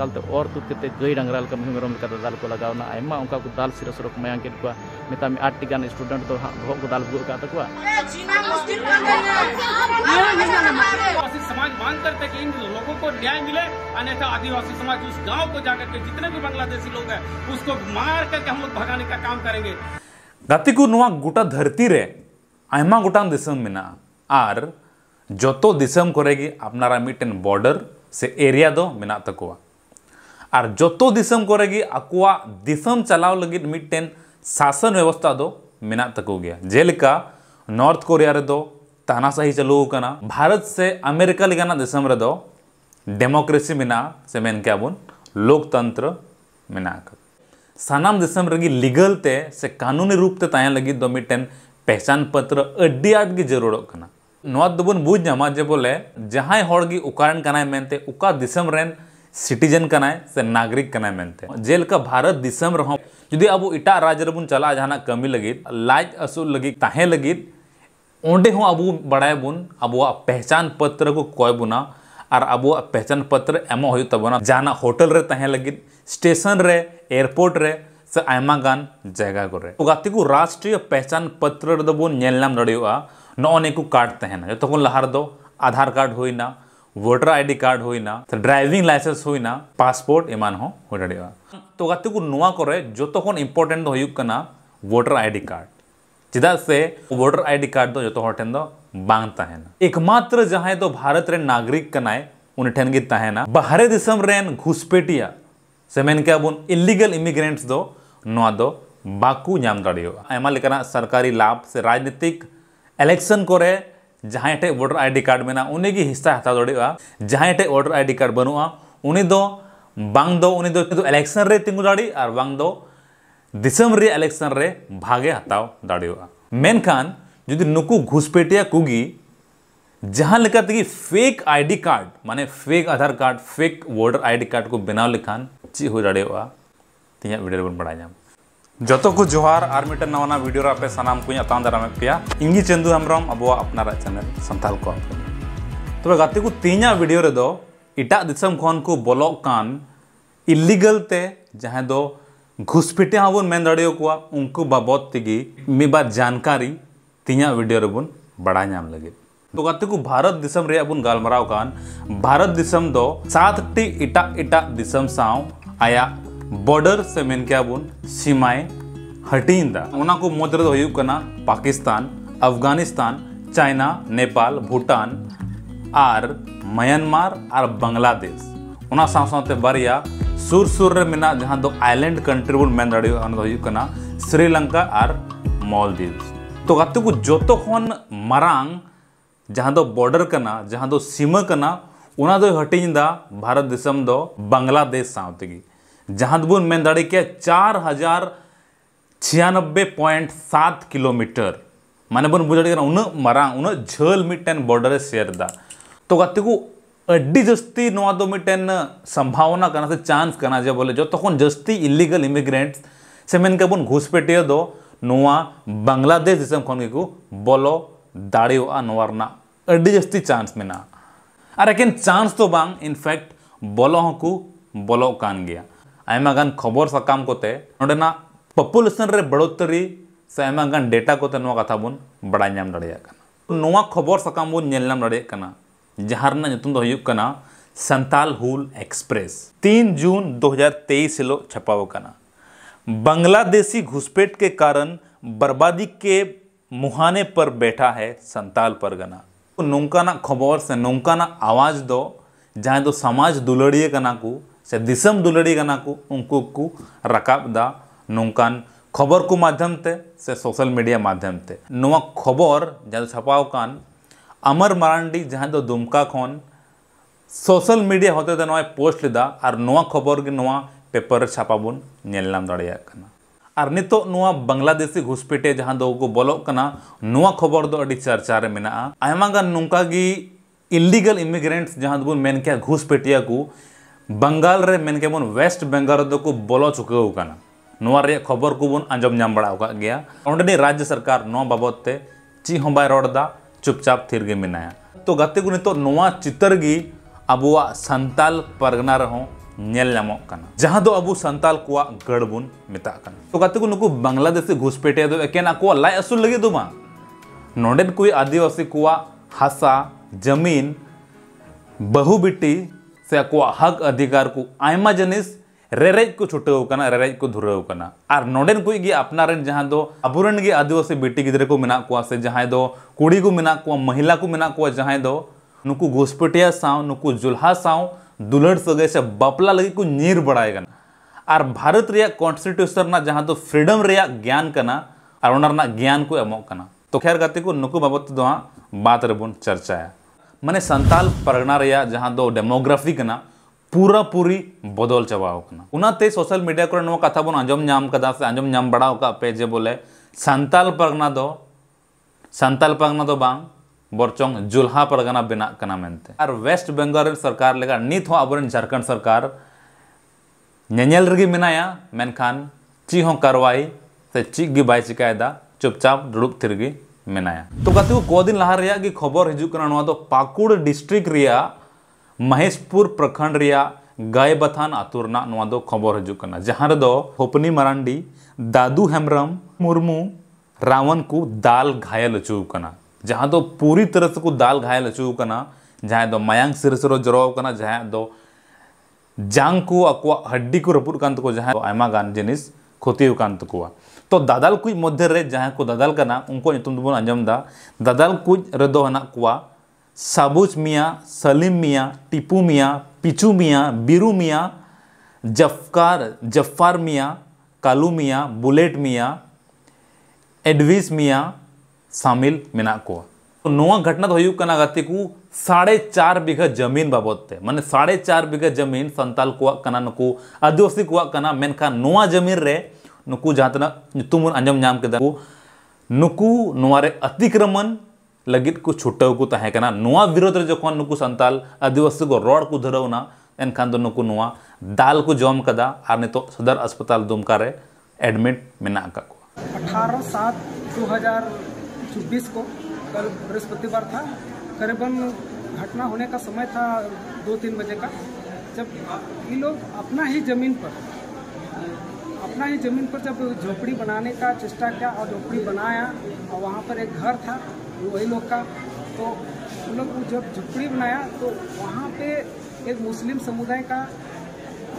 ᱛᱮ ᱜᱟᱹᱭ ᱰᱟᱝᱨᱟ ᱞᱮᱠᱟ ᱢᱤᱦᱩ ᱢᱮᱨᱚᱢ ᱞᱮᱠᱟ ᱫᱟᱞ ᱠᱚ ᱞᱟᱜᱟᱣᱱᱟ ᱟᱭᱢᱟ ᱚᱱᱠᱟ ᱠᱚ ᱫᱟᱞ ᱥᱤᱨᱟᱹ ᱥᱤᱨᱟᱹ ᱠᱚ ᱢᱟᱭᱟᱝ ᱠᱮᱫ ᱠᱚᱣᱟ ᱢᱮᱛᱟᱢᱮ ᱟᱴᱴᱤ ᱜᱟᱱ ᱥᱴᱩᱰᱮᱱᱴ ᱫᱚ ᱦᱚᱦᱚ ᱠᱚ ᱫᱟᱞ ᱵᱩᱜᱩᱜ ᱠᱟᱜ ᱛᱟᱠᱚᱣᱟ समाज मांग करते कि इन लोगों को न्याय मिले अन्यथा आदिवासी समाज उस गांव को जाकर के जितने भी बांग्लादेशी लोग हैं उसको मार करके हम लोग भगाने का काम करेंगे गति को नुआ गोटा धरती रे आयमा गोटा दिसम मिना आर जो तो दिसम करेगी अपनारा मिटन बॉर्डर से एरिया दो मिना तकवा और जो दिसम को चलाव लगी मिट्टन शासन व्यवस्था दो मेना गया जेलका नॉर्थ कोरिया रे दो तानाशाही चालू करना भारत से अमेरिका लेकाना दिसम रे दो डेमोक्रेसी मेना से मेन क्या लोकतंत्र मेना दिसम रगी लीगल ते से कानूनी रूप ते ताया लगी दो पहचान पत्र अड्डी आट की जरूर करना नोट दबन बुझ नामा जे बोले जहां होड़ की मेनते उका दिसम रेन सिटीजन कना से नागरिक कना मनते जेल का भारत दिसम रहो जुदी अब इटा राज्य रबन चला जहां कमी लगी लाज असूल लगी ताहे लगी ओंडे हो अब बड़ा बुन अब पहचान पत्र को कॉय बुना और अब पहचान पत्र एम होना तो जहाँ होटल रे तहे लगी स्टेशन रे एयरपोर्ट रे से आयमा जगह को रे गति को राष्ट्रीय पहचान पत्र रे दबो नेलनाम दड़ेवा नौ ने को कार्ड तहना जो तो लहार दो आधार कार्ड होइना वोटर आई डी कार्ड हुईना ड्राइंग लाइसेंस होना पासपोर्ट इमान हो तो गति को नुआ करे जो खन इम्पोर्टेंट हो वोटर डी कार्ड चेदा से वोटर आई डी कार्ड जो ठेन एकमात्र जहां तो भारत रे नागरिक कनाय उन ठेन बाहरे दिसम रेन घुसपेटिया से मेन के बन इलीगल इमिग्रेंट्स दो नुआ दो बाकू नाम दाड़ा सरकारी लाभ से राजनीतिक इलेक्शन को जहाँ एटे वोटर आई डी कार्ड में उनगे हिस्सा हत्या दड़ा जहाँ एटे वोटर आई डी कार्ड बनूगा उनी एलेक्शन तिंगू दाड़ी एलेक्शन भागे हत्या दड़ान जुदी नुक घुसपेटिया कुगी जहाँ लेकिन फेक आई डी कार्ड माने fake Aadhaar card fake voter I D card को बनाव लेखान चे हो दिन वीडियो बनवा जो को जोहार और मिट्ट नवाना भिडियो वीडियो पे सामान को आतान दाराम पे इंगी चंदू हेम्रम अब अपना चैनल सानताल को तब गति को तीन भिडियो रे इटा दिसम खन को बलोकान इलीगल ते जहाँ दो घुसपिटे हाँ बन मेन दड़ेकुआ उनको बाबद तेगी मिद बार जानकारी तीन भिडियो रेबन बड़ा लगे तो गति को भारत दिसम रे अबुन भारत दिसम दो सात टी इटा इटा दिसम साव आया बॉर्डर से मनका सीमाएं हटिंदा मदद पाकिस्तान अफगानिस्तान चाइना नेपाल भूटान और म्यांमार और बांग्लादेश बारे सुर सुर जहां दो कंट्री बन मन दिन श्रीलंका और मॉलदीव तो गति को जो खरांग जहां दो बॉर्डर करना जहां सीमा करना उना हटिंदा भारत दिसम दो बांग्लादेश सातेगी जहादबुन में दड़े के चार हजार छियानबे पॉइंट सात किलोमीटर माने बन बुझे उन मारांग उन झल मिटन बॉर्डर शेयर दा तो गति को अड्डी जस्ती नोदो मिटन संभावना करना से चांस करना जे बोले जो तो कौन जस्ती इलीगल इमिग्रेंट से मन के बन घुसपेटिया दो नोआ बांग्लादेश दिसम खन को बोलो दाड़ी नोआ अड्डी जस्ती चांस मेना और लेकिन चांस तो बांग इनफैक्ट बोलो को बोलो कान गया ऐमगान खबर साकाम को नोडेना पॉपुलेशन रे बढ़ोतरी से ऐमगान डेटा को कथा बुन बड़ा नाम दड़ेकना खबर साकाम बुन नेलम दड़ेकना जहारना नतुम दो हयुकना संताल हुल एक्सप्रेस 3 जून 2023 सिलो छपावकना बांग्लादेशी घुसपैठ के कारण बर्बादी के मुहाने पर बैठा है संताल परगना नौकाना खबर से नौकाना आवाज दो जहां दो समाज दुलड़िए को से दिसम दुलड़ीगना को उनको को रकाब दा नौकान खबर को माध्यम ते से सोशल मीडिया माध्यम ते नवा खबर जद छपाव कान अमर मरांडी जहां दो दुमका खन सोशल मीडिया होते ते नवा पोस्ट लेदा आर नवा खबर के नवा पेपर छपाबुन नेलनाम दड़िया कना आर नितो नवा बांग्लादेशी घुसपेटे जहां दो को बोलो कना नवा खबर दो अडी चर्चा रे मिना आयमागा नुंका की इलीगल इमिग्रेंट्स जहां दो मेन के घुसपेटिया को बंगाल मनके वेस्ट बेंगल बोलो चुके खबर को बन आज बड़ा राज्य सरकार बाबद चीज हम रहा चुपचाप थिर मेना तो गति को तो चितर गी अब सानताल परगना रेलाम जहां अब सानताल को गढ़ बन मेता तो गति को नुक बांगलादेशी घुसपेटे एकेन लाइ आसूल लगे बा नोडन कोई आदिवासी को हासा जमीन बहु ᱟᱠᱚᱣᱟᱜ ᱟᱫᱷᱤᱠᱟᱨ ᱠᱚ ᱟᱭᱢᱟ ᱡᱤᱱᱤᱥ ᱨᱮᱨᱮᱡ ᱠᱚ ᱪᱷᱩᱴᱟᱹᱣ ᱠᱟᱱᱟ ᱨᱮᱨᱮᱡ ᱠᱚ ᱫᱷᱩᱨᱟᱹᱣ ᱠᱟᱱᱟ ᱟᱨ ᱱᱚᱰᱮᱱ ᱠᱚ ᱜᱮ ᱟᱯᱱᱟᱨᱮᱱ ᱡᱟᱦᱟᱸ ᱫᱚ ᱟᱵᱚᱨᱮᱱ ᱜᱮ ᱟᱹᱫᱤᱵᱟᱹᱥᱤ ᱵᱤᱴᱤ ᱜᱤᱫᱽᱨᱟᱹ ᱠᱚ ᱢᱮᱱᱟᱜ ᱠᱚᱣᱟ ᱥᱮ ᱡᱟᱦᱟᱸᱭ ᱫᱚ ᱠᱩᱲᱤ ᱠᱚ ᱢᱮᱱᱟᱜ ᱠᱚᱣᱟ ᱢᱚᱦᱤᱞᱟ ᱠᱚ ᱢᱮᱱᱟᱜ ᱠᱚᱣᱟ ᱡᱟᱦᱟᱸᱭ ᱫᱚ ᱱᱩᱠᱩ ᱜᱷᱩᱥᱯᱟᱹᱴᱤᱭᱟ ᱥᱟᱶ ᱱᱩᱠᱩ ᱡᱩᱞᱦᱟ ᱥᱟᱶ ᱫᱩᱞᱟᱹᱲ ᱥᱟᱹᱜᱟᱹᱭ ᱥᱮ ᱵᱟᱯᱞᱟ ᱞᱟᱹᱜᱤᱫ ᱠᱚ ᱧᱤᱨ ᱵᱟᱲᱟᱭ ᱠᱟᱱᱟ ᱟᱨ ᱵᱷᱟᱨᱚᱛ ᱨᱮᱭᱟᱜ ᱠᱚᱱᱥᱴᱤᱴᱤᱭᱩᱥᱚᱱ ᱨᱮᱱᱟᱜ ᱡᱟᱦᱟᱸ ᱫᱚ ᱯᱷᱨᱤᱰᱚᱢ ᱨᱮᱭᱟᱜ ᱜᱮᱭᱟᱱ ᱠᱟᱱᱟ ᱟᱨ ᱚᱱᱟ ᱨᱮᱱᱟᱜ ᱜᱮᱭᱟᱱ ᱠᱚ ᱮᱢᱚᱜ ᱠᱟᱱᱟ ᱛᱚ ᱠᱷᱮᱨ ᱜᱟᱛᱮ ᱠᱚ ᱱᱩᱠᱩ ᱵᱟᱵᱚᱫ ᱛᱮᱫᱚ ᱦᱟᱸᱜ ᱵᱟᱛ ᱨᱮᱵᱚᱱ ᱪᱟᱨᱪᱟᱭᱟ ᱢᱟᱱᱮ ᱥᱟᱱᱛᱟᱞ ᱯᱟᱨᱜᱟᱱᱟ ᱨᱮᱭᱟᱜ दो डेमोग्राफी ᱰᱮᱢᱳᱜᱨᱟᱯᱷᱤ ᱠᱟᱱᱟ पूरा पूरी बदल चावाते सोशल मीडिया को कथा बन आजम नाम कदा से आजम नाम बड़ा पे जे बोले संताल परगना दो संताल परगना दो बांग बरचों जुल्हा परगना बना मनते और वेस्ट बेंगल सरकार लेकर नित हो अब झारखंड सरकार नेल रगे मनाया मेनखान ची हो कार्रवाई से चीज गे बाय चिकायदा चुपचाप दुड़ुब थिरगी मेनाया तो गति को दिन लहा रिया की खबर हजू तो पाकुड़ डिस्ट्रिक्ट रिया महेशपुर प्रखंड रिया गायबथान आतू तो खबर हजू जहाँ होपनी मारांडी दादू हेम्रम मुर्मू रावण को दाल घायल अचुकना जहाँ तो पूरी तरह से को दाल घायल अचुकना जहाँ तो मायांग सिरस जरोकना जहाँ तो जांग को हड्डी को रपूद जहाँ तो जिनिस क्षति तो दादाल कुछ मध्य ᱨᱮ ᱡᱟᱦᱟᱸ ᱠᱚ ᱫᱟᱫᱟᱞ ᱠᱟᱱᱟ ᱩᱱᱠᱩ ᱧᱩᱛᱩᱢ ᱫᱚᱵᱚᱱ ᱟᱸᱡᱚᱢ ᱫᱟ ᱫᱟᱫᱟᱞ ᱠᱚ ᱨᱮᱫᱚ ᱦᱮᱱᱟᱜ ᱠᱚᱣᱟ साबुज मिया सलीम मिया टिपू मिया पिचू मिया बिरू मिया जफकार जफ्फार मिया कालू मिया बुलेट मिया एडविस मिया शामिल मेना को तो नोआ घटना तो कना गति को साढ़े चार बीघा जमीन बाबदते माने साढ़े चार बीघा जमीन संताल को कना नुकू आदिवासी को कना मेनखान नोआ जमीन रे नुकु जहाँ आंजम नाम नुकु नुकूरे अतिक्रमण लगी को छुट को तहकना विरोध जख नुकु संताल आदिवासी को रड़ को धरवना एनखान तो नुकु नुआ दाल को जम कदा और नित तो सदर अस्पताल दुमका रे एडमिट में अठारह सात दो हजार चौबीस को कल बृहस्पतिवार था करीबन घटना होने का समय था दो तीन बजे का जब ये लोग अपना ही जमीन पर अपना ही ज़मीन पर जब झोपड़ी बनाने का चेष्टा किया और झोपड़ी बनाया और वहाँ पर एक घर था वही लोग का तो उन लोग जब झोपड़ी बनाया तो वहाँ पे एक मुस्लिम समुदाय का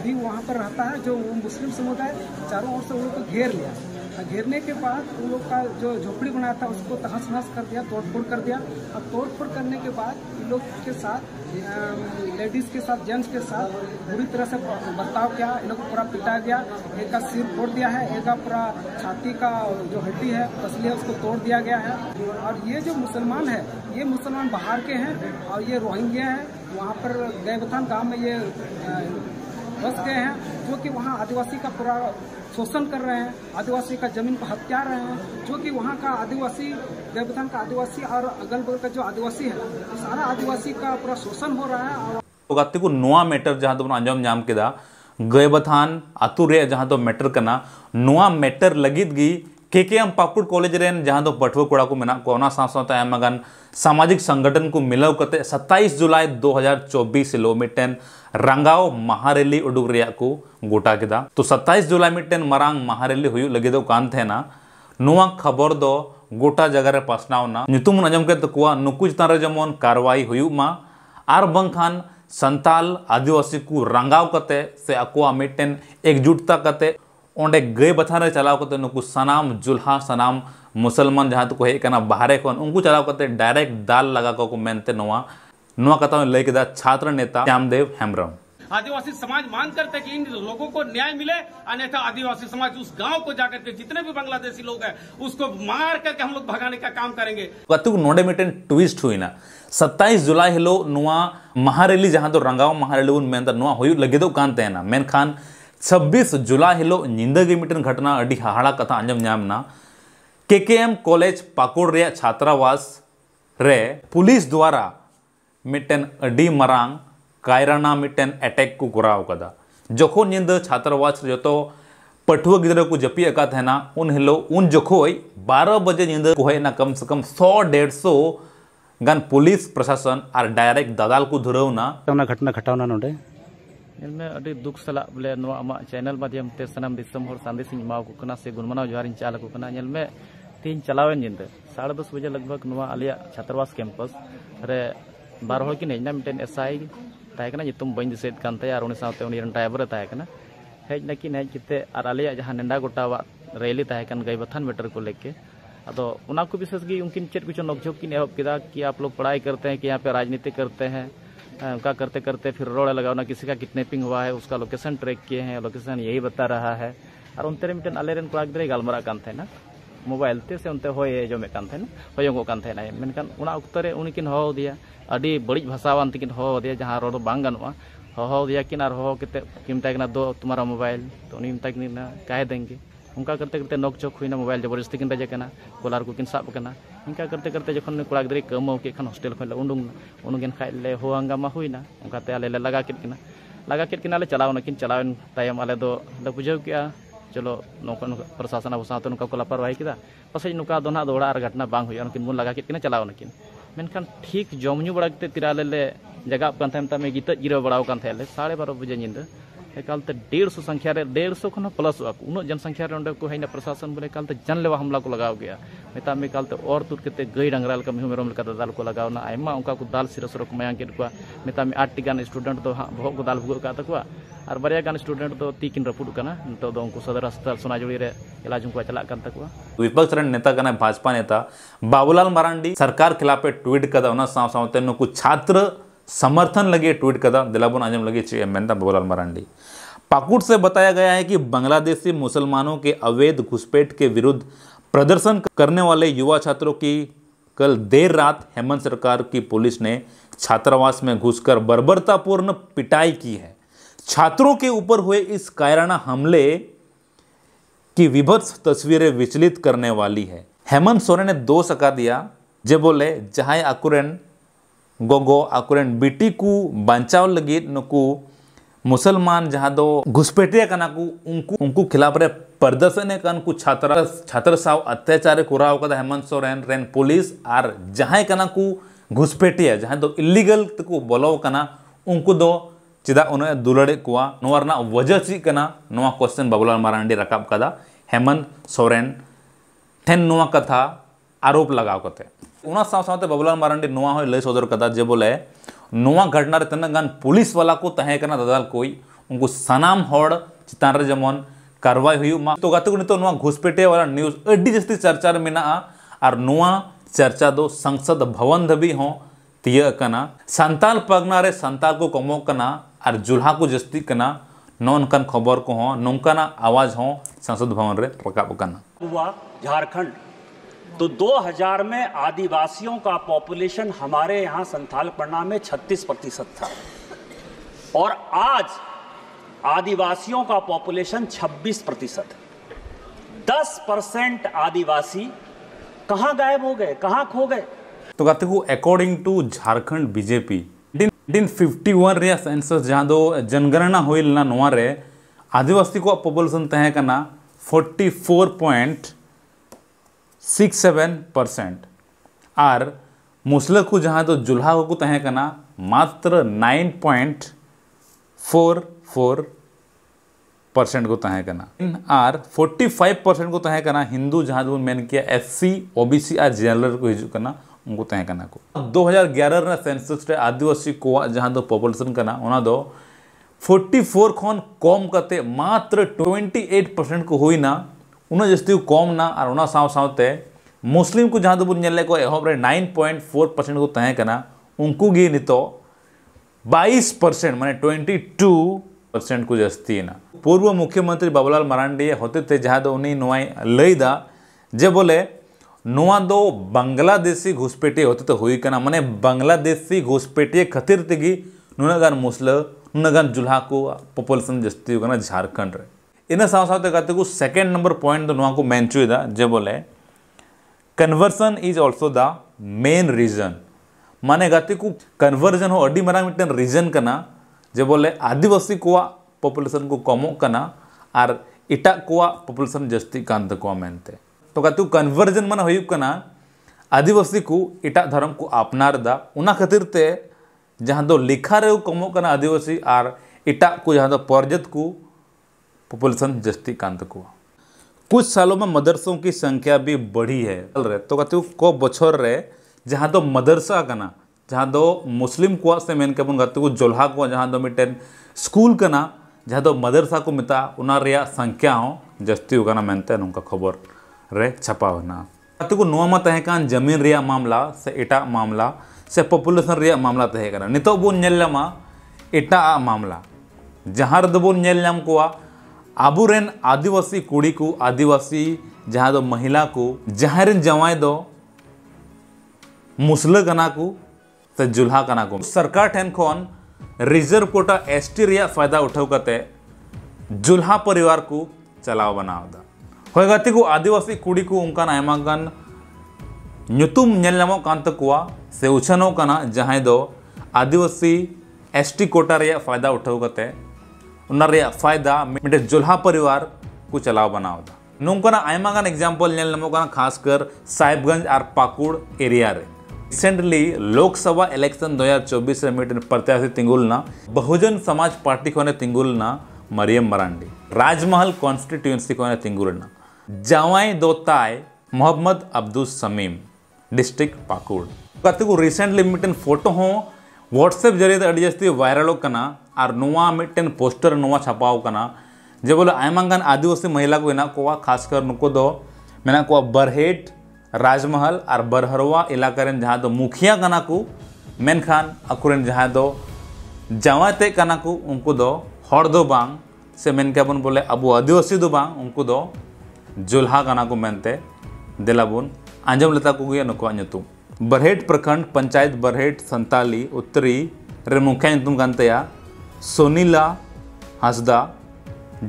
भी वहाँ पर रहता है जो वो मुस्लिम समुदाय चारों ओर से उन लोग को घेर लिया घेरने के बाद उन लोग का जो झोपड़ी बनाया था उसको तहस नहस कर दिया तोड़फोड़ कर दिया और तोड़फोड़ करने के बाद इन लोग के साथ लेडीज़ के साथ जेंट्स के साथ बुरी तरह से बर्ताव किया इन लोग को पूरा पिटा गया एक का सिर फोड़ दिया है एक का पूरा छाती का जो हड्डी है तसली है उसको तोड़ दिया गया है और ये जो मुसलमान है ये मुसलमान बाहर के हैं और ये रोहिंग्या है वहाँ पर देवथान गाँव में ये बस गए हैं जो कि वहाँ आदिवासी का पूरा शोषण कर रहे हैं आदिवासी का जमीन को हत्या रहे हैं जो कि वहाँ का आदिवासी देवधान का आदिवासी और अगल बगल का जो आदिवासी है सारा आदिवासी का पूरा शोषण हो रहा है और को ᱠᱚ ᱱᱚᱣᱟ ᱢᱮᱴᱟᱨ तो ᱫᱚᱵᱚᱱ ᱟᱸᱡᱚᱢ के ᱠᱮᱫᱟ ᱜᱟᱭᱵᱟᱛᱷᱟᱱ ᱟᱛᱩ ᱨᱮ ᱡᱟᱦᱟᱸ ᱫᱚ ᱢᱮᱴᱟᱨ ᱠᱟᱱᱟ ᱱᱚᱣᱟ ᱢᱮᱴᱟᱨ ᱞᱟᱹᱜᱤᱫ ᱠᱮᱠᱮᱮᱢ ᱯᱟᱠᱩᱲ ᱠᱚᱞᱮᱡᱽ ᱨᱮᱱ ᱡᱟᱦᱟᱸ ᱫᱚ ᱯᱟᱹᱴᱷᱩᱣᱟᱹ ᱠᱚᱲᱟ ᱠᱚ ᱢᱮᱱᱟᱜ ᱠᱚᱣᱟ ᱚᱱᱟ ᱥᱟᱶ ᱥᱟᱶᱛᱮ ᱟᱭᱢᱟ सामाजिक संगठन को मिलाव करते 27 जुलाई 2024 लो मिटेन रंगाओ महारैली उडुक को गोटा के तो 27 जुलाई मिटेन मरांग महारैली हुई लगे दो कान थे ना नुआ खबर दो गोटा जगह रे ना नितुम नजम के तो कुआ नुकु चितान जमोन कार्रवाई हुई मा आर बंखान संताल आदिवासी को रंगाव करते से अकुआ मिटेन एकजुटता करते ᱚᱸᱰᱮ ᱜᱟᱹᱭ ᱵᱟᱪᱷᱟᱱ ᱨᱮ ᱪᱟᱞᱟᱣ ᱠᱟᱛᱮ ᱱᱩᱠᱩ ᱥᱟᱱᱟᱢ ᱡᱩᱞᱦᱟ ᱥᱟᱱᱟᱢ ᱢᱩᱥᱞᱢᱟᱱ ᱡᱟᱦᱟᱸ ᱛᱮᱠᱚ ᱦᱮᱡ ᱠᱟᱱᱟ ᱵᱟᱦᱨᱮ ᱠᱷᱚᱱ ᱩᱱᱠᱩ ᱪᱟᱞᱟᱣ ᱠᱟᱛᱮ ᱰᱟᱭᱨᱮᱠᱴ ᱫᱟᱞ ᱞᱟᱜᱟ ᱠᱚ ᱢᱮᱱᱛᱮ ᱱᱚᱣᱟ ᱱᱚᱣᱟ ᱠᱟᱛᱷᱟ ᱞᱟᱹᱭ ᱠᱮᱫᱟ ᱱᱮᱛᱟ श्यामदेव हेम्ब्रम आदिवासी समाज मान करते कि इन लोगों को न्याय मिले अन्यथा आदिवासी समाज उस गांव को जाकर के जितने भी बांग्लादेशी लोग हैं उसको मार करके हम लोग भगाने का काम करेंगे कतुक नोडे मिटेन ट्विस्ट हुई ना 27 जुलाई हिलो नुआ महारैली जहां तो रंगाव महारैली उन मेन तो नुआ हुई लगे दो तो कान तेना मेनखान छब्बीस जुलाई हिलो ᱧᱤᱫᱟᱹ घटना ᱢᱤᱫᱴᱮᱱ ᱜᱷᱚᱴᱚᱱᱟ ᱟᱹᱰᱤ ᱦᱟᱦᱟᱲᱟ ᱠᱟᱛᱷᱟ केकेएम कॉलेज पाकुड़ छात्रावास रे पुलिस द्वारा मिट्टन अड़ी मारांग कायराना मिट्टन अटैक को कराव कदा निंद छात्रावास जो तो पठुआ गिद्रा को जपी अका था उन हिलो उन जखोई बारह बजे निंद को है ना कम से कम सौ डेढ़ सौ गन पुलिस प्रशासन और डायरेक्ट दादाल को धुरवना घटना घटावना नोड़े दुख सला बोले चैनल माध्यम से सामम सदेशन से गुणमाना जोहार चाल में तीन चलावे जिंद साढ़े दस बजे लगभग ना अल छात्रवास कैम्पस बार हिन्न हजना मिट्टन एस आई तेनाम बन दिस ड्राइवर तेना हजनक हजते अलिया ना गोटा रैली तेन गईबथान मेटर को लेके अदेष उनकिन चेक कुछ नोकझोंक एहब कि आप लोग पढ़ाई करते हैं कि यहाँ पे राजनीति करते हैं का करते करते फिर रोड़ा लगाना किसी का किडनेपिंग हुआ है उसका लोकेशन ट्रैक किए हैं लोकेशन यही बता रहा है और उनते मिट्टन आलेरन को आगे गलमारा कान मोबाइल ते से उनते हो जमे कान थेन होयोंगो कान थेन मेनकान उना उक्तरे उनकिन हो दिया अडी बड़ी भाषावान तकिन हो दिया जहां रोड बांग गनुआ हो हो दिया किन हो किते दो तुम्हारा मोबाइल तो उनी मता किना देंगे उनका करते करते नोक चोक हुई मोबाइल जबरदस्ती कि रजे कोलार को सबकना इनका करते करते जो कड़ा गिरी कम के खान हॉस्टल खेल उडूंगना उड़ूंगन खाले हो हंगामा होना उनका अल लगा के लगा के चलावन कि चलावन तमाम अल दो बुझे के चलो नौ प्रशासन अब साथ उनका को लापरवाही किया पास नौका दो ना दौड़ा घटना बांग हुई उनकिन बन लगा के चलावन कि मेखान ठीक जमु बड़ा जगह तमें गीत जिर बड़ा साढ़े बारो बजे निंदा हेकालते डेढ़ सौ संख्या डेढ़ सौ खन प्लस उन्ना जनसंख्या उन प्रशासन बोले जानलेवा हमला को लगा गया मेता में कालते और तुर के गई डांगरा मेहमेरम तो दाल को लगा उनका को दाल सिर सुर मांग के मेता में आठ गान स्टूडेंट तो हाँ, बहुत को दाल भुगक और बारे गान स्टूडेंट तो तीन रपूद सदर हस्पताल सोनाजुड़ी इलाज उनको चलाक विपक्ष नेता भाजपा नेता बाबूलाल मारांडी सरकार खिलाफे ट्वीट कदा छात्र समर्थन लगे ट्वीट कदा दिलाबुन आजम लगे चे मेहनता बोलाल मरांडी पाकुट से बताया गया है कि बांग्लादेशी मुसलमानों के अवैध घुसपैठ के विरुद्ध प्रदर्शन करने वाले युवा छात्रों की कल देर रात हेमंत सरकार की पुलिस ने छात्रावास में घुसकर बर्बरतापूर्ण पिटाई की है छात्रों के ऊपर हुए इस कायराना हमले की विभत्स तस्वीरें विचलित करने वाली है हेमंत सोरेन ने दो सका दिया जे बोले जहां अकुरन ᱜᱚᱜᱚ ᱟᱠᱚᱨᱮᱱ बीटी को बचाव ᱞᱟᱹᱜᱤᱫ ᱱᱩᱠᱩ मुसलमान जहाँ दो घुसपैठिया को उनको उनको खिलाफ रे प्रदर्शन कन को छात्र छात्र साव अत्याचार कोराव कदा हेमंत सोरेन रेन पुलिस आर जहाँ कना को घुसपैठिया जहाँ दो इलीगल को बोलो करना उनको दो चिदा उन्हें दुलड़े को नोरना वजह ची कना क्वेश्चन बाबूलाल मारांडी रकाब कदा हेमंत सोरेन ठेन कथा आरोप लगाव कते ઓગણીસો સાતે બબલાલ મારાંડી નવા હોય લઈ સોદર કદા જે બોલે નવા ઘટનારે पुलिस वाला को तहकना दादाल તહે उनको सनाम हड़ चितान रे जेमन कारवाई हुई तो गाते को नित घुसपेटे वाला न्यूज अड्डी जस्ती चर्चा में और नवा चर्चा दो संसद भवन धाबी हो तिया सानाल पगना सानाल सानताल को कमोकना और जुल्हा को जस्ती कना नौनकान खबर को नौकाना आवाज हो संसद भवन रे रकाबकना झारखंड तो 2000 में आदिवासियों का पॉपुलेशन हमारे यहाँ संथाल पन्ना में 36 प्रतिशत था और आज आदिवासियों का पॉपुलेशन 26 प्रतिशत दस परसेंट आदिवासी कहाँ गायब हो गए कहाँ खो गए तो कहते हो according to Jharkhand BJP 51 one census जहाँ दो जनगणना हुई आदिवासी को पॉपुलेशन तहन forty four point six seven percent आर मुसलकु जहाँ तो जुल्हा को तहकना मात्र nine point four four percent को तहकना कना आर फोर्टी फाइव परसेंट को तहकना हिंदू जहाँ जो तो मेन किया S C O B C आर जनरल को हजू उनको तहें को दो हज़ार ग्यारह सेंसस रे आदिवासी को जहाँ दो तो पॉपुलेशन करना उना दो फोर्टी फोर खन कम करते मात्र ट्वेंटी एट परसेंट को हुई ना उन जस्ती कम और मुस्लिम को जहाँ दबो नेले को एहब रे को तहें उनको नित बस पार्सेंट मान ट्वेंटी टू पार्सेंट को जस्ती पूर्व मुख्यमंत्री बाबूलाल मरांडी होते जहाँ तो उन्हीं जे बोले नोआ दो बांग्लादेशी घुसपेटी होते तो हुई माने बांग्लादेशी घुसपेटी खातिर तेगी नुनागान मुसल नुनागान जुल्हा को पपुलेशन जस्ती झारखंड इन ᱥᱟᱶ ᱥᱟᱶᱛᱮ ᱜᱟᱛᱮ ᱠᱚ ᱥᱮᱠᱮᱱᱰ ᱱᱚᱢᱵᱚᱨ ᱯᱚᱭᱮᱱᱴ ᱫᱚ ᱱᱚᱣᱟ ᱠᱚ ᱢᱮᱱ conversion is also the main reason माने गति को कन्वर्जन हो अड़ी मारा मिटन रीजन करना जे बोले आदिवासी को पॉपुलेशन को कम कना और इटा को पॉपुलेशन जस्ती कान तको मेनते तो गति कन्वर्जन माने होना आदिवासी को इटा धर्म को अपनार दा उना खातिर जहाँ दो तो लिखा रे कम आदिवासी और इटा को जहाँ तो पर्जत को पॉपुलेशन जस्ती कांत को कुछ सालों में मदरसों की संख्या भी बढ़ी है चल रहे तो कहते हो को बछर रहे जहाँ दो मदरसा का ना जहाँ दो मुस्लिम कुआ से मेन के बन कहते तो जोल्हा कुआ जहाँ दो मिटेन स्कूल का ना जहाँ दो मदरसा को मिता उना संख्या हो जस्ती होना मेनते उनका खबर रे छपा होना कहते को नुआ में तहकान जमीन रिया मामला से एटा मामला से पॉपुलेशन रिया मामला तहकान नितो बोन नेलमा एटा मामला जहाँ रेदो बन नेलनाम कुआ आबुरेन आदिवासी कुड़ी को आदिवासी जहाँ दो महिला को जहाँ रेन जवाय दो मुसलगना को तो जुल्हा कना को सरकार ठेन खन रिजर्व कोटा एस टी फायदा उठाव करते जुल्हा परिवार को चलाव बना गति को आदिवासी कुड़ी को उनका नायमागन नितुम नेलम से उछनों का जहाँ दो आदिवासी एस टी कोटा फायदा उठाव फायदा मिटे जुल्हा परिवार को चलाव बना होता नौकर आयमागान खासकर साहिबगंज और पाकुड़ एरिया रिसेंटली लोकसभा इलेक्शन 2024 हजार चौबीस मिट प्रत्याशी तिंगुलना बहुजन समाज पार्टी को तिंगुलना मरियम मरांडी राजमहल कॉन्स्टिट्युएंसी को तिंगुलना जवाई दोताय मोहम्मद अब्दुल समीम डिस्ट्रिक्ट पाकुड़ रिसेंटली मिटन फोटो हों व्हाट्सएप जरिए जस्ती तो वायरल और ना मिट्टन पोस्टर नवा छापावना जे बोले आमागान आदिवासी महिला को हे को खासकर नुक को बरहेट राजमहल और बरहरवा इलाका रेन तो मुखिया कना को मनखान अकोन जहां जवाते कना को से बोले अब आदिवासी दो बांग उनको को मनते दिला बन को बरहेट प्रखंड पंचायत बरहेट संताली उत्तरी रे मुख्यालय सोनीला हंसदा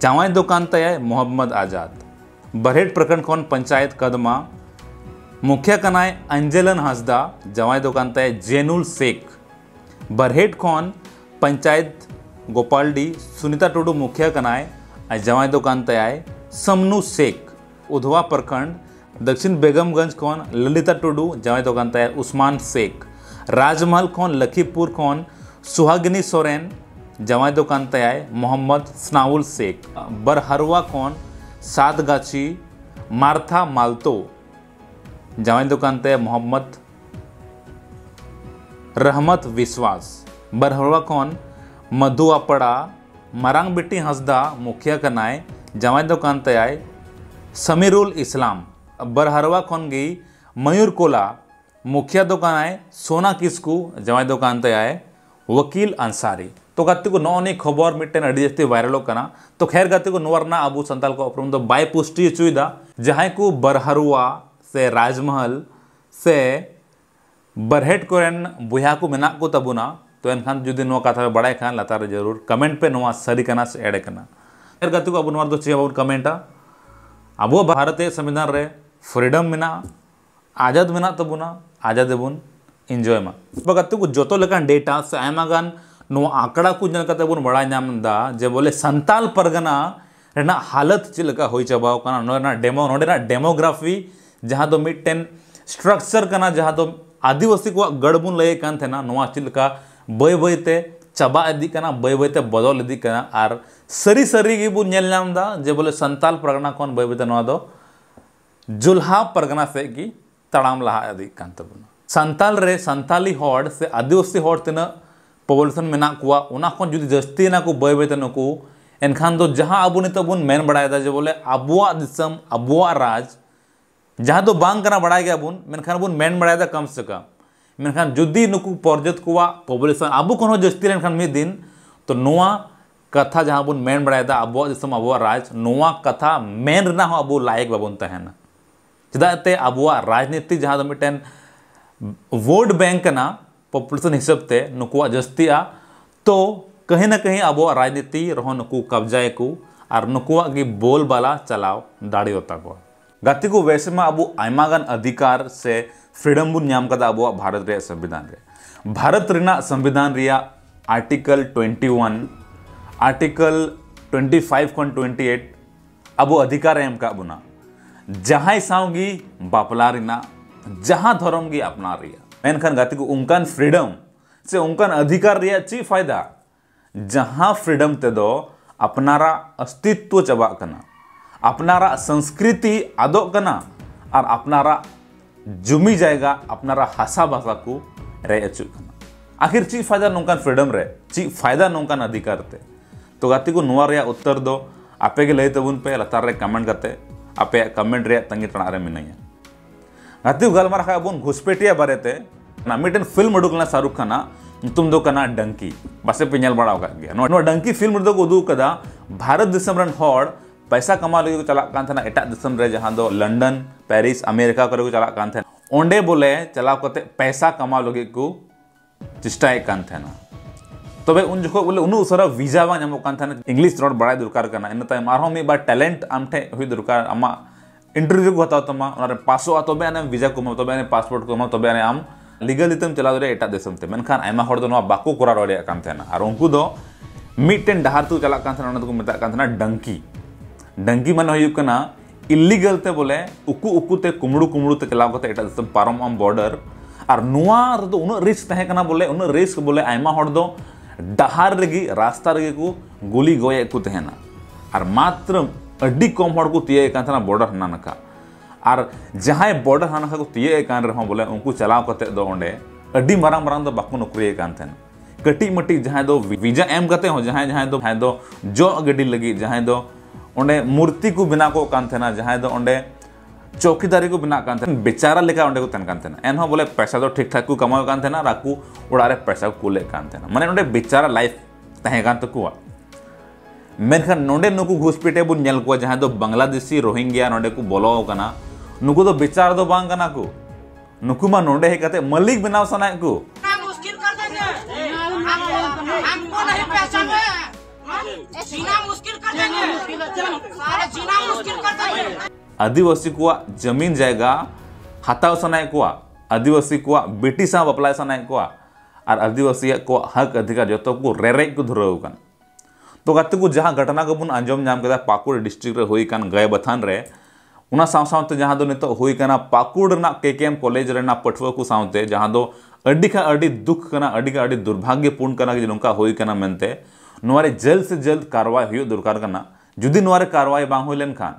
जावाय दुकान मोहम्मद आजाद बरहेट प्रखंड कौन पंचायत कदमा मुखिया कनाय अंजलन हंसदा जवाय दुकान तय जेनुल शेख बरहेट कौन पंचायत गोपालडी सुनीता टुडू मुखिया कनाय जवाय दुकान तय समनू शेख उधवा प्रखंड दक्षिण बेगमगंज कौन ललिता टुडू जवाई तो है उस्मान शेख राजमहल कौन लखीपुर कौन सुहागिनी सोरेन जवाई तो है मोहम्मद स्नाउल शेख बरहरवा कौन सादगाची मार्था मालतो जवाई तो है मोहम्मद रहमत विश्वास बरहरवा कौन मधुआपड़ा मरांग बिट्टी हंसदा मुखिया कनाए जवाई तो है समीरुल इस्लाम बरहरवा खन गई मयूर कोला मुखिया दुकान आए सोना किसकू जमाई दुकान ते तो आए वकील अंसारी तो गति को नौ नहीं खबर मिट्टन अड़ी जस्ती वायरल करना तो खैर गति को नोरना अब संताल को अपरूम तो बाय पुष्टि चुईदा जहाँ को बरहरुआ से राजमहल से बरहेट को बुहा को मेना को तबुना तो एनखान जुदी नो कथा बड़ा खान लतारे जरूर कमेंट पे नो सरी करना से एड करना खैर गति को अब नोर दो तो चाहिए कमेंटा अब भारतीय संविधान रे फ्रीडम ಮಿನ आजाद ಮಿನ ತಬುನ ಆಜಾದ್ ಬುನ್ ಎಂಜಾಯ್ ಮಾ ಬಗತ್ತು ಜೊತೋ ಲಕನ್ ಡೇಟಾ ಸ आंकड़ा को जन बन बड़ा नाम दा जे बोले संताल परगना हालत चलका हो होई चबाव कना नोना डेमो नोडेना डेमोग्राफी जहां दो मिटन स्ट्रक्चर कना जहां दो आदिवासी को गड़बुन लये कान थेना नोआ चे लका बय बय ते बदल इदी और आर सरी सरी गी बु नेल जे बोले संताल परगना कोन बय जुल्हा ᱯᱟᱨᱜᱟᱱᱟ ᱥᱮᱫ ᱜᱮ ᱛᱟᱲᱟᱢ ᱞᱟᱦᱟ संताल रे संताली ᱥᱟᱱᱛᱟᱞ से आदिवासी ᱦᱚᱲ ᱥᱮ पॉपुलेशन में ना कुआ उना कौन जुदी जस्ती ना ᱡᱟᱹᱥᱛᱤ ᱱᱟ ᱠᱚ ᱵᱟᱹᱭ ᱵᱟᱹᱭᱛᱮ एनखान दो तो जहाँ अब तो बुन मेन बड़ा जे बोले अबुआ दिसम अबुआ राज जहाँ तो बांग करना बड़ा गया मेन खान बुन मेन बड़ा कम से कम खान जुदी नुकु पर्जत कुआ पॉपुलेशन अब को जस्ती लेखान मिद दिन तो नोआ कथा जहाँ बुन मेन बड़ा अबुआ दिसम अबुआ राज नोआ कथा मेन हो अब लायक बाबन तहना ᱪᱮᱫᱟᱜ अब ᱟᱵᱚᱣᱟᱜ ᱨᱟᱡᱽᱱᱤᱛᱤ ᱡᱟᱦᱟᱸ ᱫᱚ ᱢᱤᱫᱴᱮᱱ वोट बैंक ना पॉपुलेशन हिसाब से नुकुआ जस्तिया तो कहीं ना कहीं अब राजनीति रहो नुक कब्जा को और नुकुआ बोल बाला चलाव दाड़ी को गति को वैसे में अब आयमागान अधिकार से फ्रीडम बन नाम अब भारत रे संविधान रे भारत रेना संविधान रिया आर्टिकल 21 आर्टिकल 25 कॉन 28 अब अधिकार एम का बुना जहां इसाऊंगी बापला रिना जहां धरमगी अपना रिया मैन को उनकन फ्रीडम से उनकन अधिकार रिया ची फायदा जहाँ फ्रीडम ते अपना अस्तित्व चबा कना संस्कृति आदो कना और अपनारा जुमी जाएगा अपनारा हसा भाषा को रे अचू आखिर ची फायदा नौकान फ्रीडम रे ची फायदा नौकान अधिकार तो गाती को उत्तर दो आपे के पे लतारे कमेंट करते आपे कमेंट तंगीटन आर मिनाए गतिवलम अब घुसपेटिया बारे ना फिल्म उड़कना शाहरुख खाना डंकी बसपे बड़ा नो डंकी फिल्म उदूक भारत पैसा कमा लगे चलना एट जहाँ लंडन पेरिस अमेरिका को चलना बोले चलाव पैसा कमा लगे को चेष्टा तब उन जो बोले उन सारा वीजा बा इंग्लिश रोड बड़ा दरकार करना इन ताय मारो मे बा टैलेंट हुई दरकार तो तो तो आम इंटरव्यू को हता तमा पास तब आ वीजा को तब पासपोर्ट को तब तबे आम लीगल चला दरे बाको उनको डहार तु चला डी डंकी डंकी माने हुई ते बोले उकु उकु ते कुमड़ू कुमड़ू ते चलाव पारम आम बॉर्डर और नुआ रिस्क बोले उन रिस्क बोले डहार रे रास्ता रे को गुली गए कोना आर मात्र अडी कम को तीयन बॉर्डर हना का आर जहाँ बॉर्डर हना को तीयन रहे बोले उनको चलाव कते अंडे अडी मरांग मरांग बाको नौकरी कटी मटी जहाँ दो वीजा एम करते हो जहाँ जहाँ दो जो गड्डी लगी जहाँ दो मूर्ति को बना को थे जहाँ दो चौकीदारी को बिना बेचारा लेकर उन्हें तन एनह बोले पैसा तो ठीक ठाक को कमाओ और उड़ारे पैसा को कुले माने बेचारा लाइफ तहकान तकुआ मेनखान नोडे नुकु घुसपीटे बुन नेल कुआ जहां तो बांग्लादेशी रोहिंग्या नोडे को बोलो कना नुकु तो बेचारा तो बांग कना को नुकु मा नोडे है कहते मलिक बनाव सना को जीना मुश्किल कर देंगे सारा जीना मुश्किल कर देंगे आदिवासी को जमीन जायगा हाताव सना को आदिवासी को ब्रिटिश सा सना को और आदिवासी को हक अधिकार जो को रेरे को धुराव तो, तो गति को जहाँ घटना को बन अंजम नाम केदा पाकुड़ डिस्ट्रिक्ट रे होई कान गए बथान रे उना साव दो नित तो होई काना पाकुड़ के केकेएम कॉलेज रे पठवा को सावते जहाँ अड़ीखा अड़ी दुख कना अड्डी का अड्डी दुर्भाग्यपूर्ण कना जे नोका होई मनते जल्द से जल्द कारवाई हुई दरकार जुदी नोवारे कार्रवाई बांग लेन खान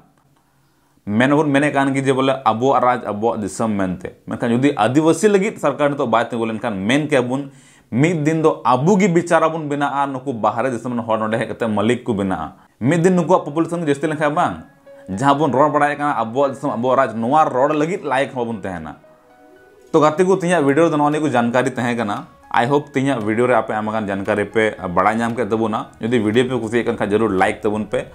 मैन मेने की जे बोले अब राज अब मैं जुदी आदिवासी लगी तो सरकार तो बात मेन के बन मिद दिन दो अबूगी बन बना बाहर नोते मलिक को बना दिन नुक पपुलेशन जस्ती लेखा बांग जहाँ बन रड़ बड़ा अब अब राज रड़ लगी लायक बन तेना तो गति को तीन वीडियो नवा जानकारी तेना आई होप तीन वीडियो आप जानकारी पे बड़ा नाम के तबना जो वीडियो पे कुछ खा जरूर लाइक तबन पे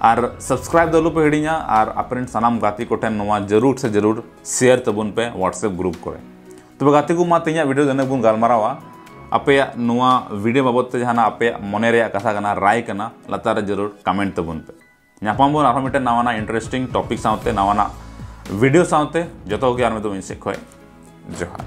ᱟᱨ ᱥᱟᱵᱥᱠᱨᱟᱭᱤᱵ ᱫᱚ ᱟᱞᱚᱯᱮ ᱦᱤᱲᱤᱧᱟ ᱟᱨ ᱟᱯᱮᱨᱮᱱ ᱥᱟᱱᱟᱢ ᱜᱟᱛᱮ ᱠᱚᱴᱷᱮᱱ ᱱᱚᱣᱟ ᱡᱟᱹᱨᱩᱲ ᱥᱮ ᱡᱟᱹᱨᱩᱲ ᱥᱮᱭᱟᱨ ᱛᱟᱵᱚᱱ ᱯᱮ ᱦᱳᱣᱟᱴᱥᱮᱯ ᱜᱨᱩᱯ ᱠᱚᱨᱮ ᱛᱚᱵᱮ ᱜᱟᱛᱮ ᱠᱚ ᱢᱟ ᱛᱮᱦᱮᱧᱟᱜ ᱵᱷᱤᱰᱤᱭᱳ ᱫᱚ ᱵᱚᱱ ᱜᱟᱞᱢᱟᱨᱟᱣᱟ ᱟᱯᱮᱭᱟᱜ ᱱᱚᱣᱟ ᱵᱷᱤᱰᱤᱭᱳ ᱵᱟᱵᱚᱫ ᱛᱮ ᱡᱟᱦᱟᱱᱟᱜ ᱟᱯᱮᱭᱟᱜ ᱢᱚᱱᱮ ᱨᱮᱭᱟᱜ ᱠᱟᱛᱷᱟ ᱠᱟᱱᱟ ᱨᱟᱭ ᱠᱟᱱᱟ ᱞᱟᱛᱟᱨ ᱨᱮ ᱡᱟᱹᱨᱩᱲ ᱠᱟᱢᱮᱱᱴ ᱛᱟᱵᱚᱱ ᱯᱮ ᱧᱟᱯᱟᱢ ᱵᱚᱱ ᱟᱨᱦᱚᱸ ᱢᱤᱫᱴᱮᱱ ᱱᱟᱣᱟᱱᱟᱜ ᱤᱱᱴᱟᱨᱮᱥᱴᱤᱝ ᱴᱚᱯᱤᱠ ᱥᱟᱶᱛᱮ ᱱᱟᱣᱟᱱᱟᱜ ᱵᱷᱤᱰᱤᱭᱳ ᱥᱟᱶᱛᱮ ᱡᱚᱛᱚ ᱜᱮ ᱟᱨ ᱢᱤᱫ ᱫᱚ ᱤᱧ ᱥᱮᱫ ᱠᱷᱚᱡ ᱡᱚᱦᱟᱨ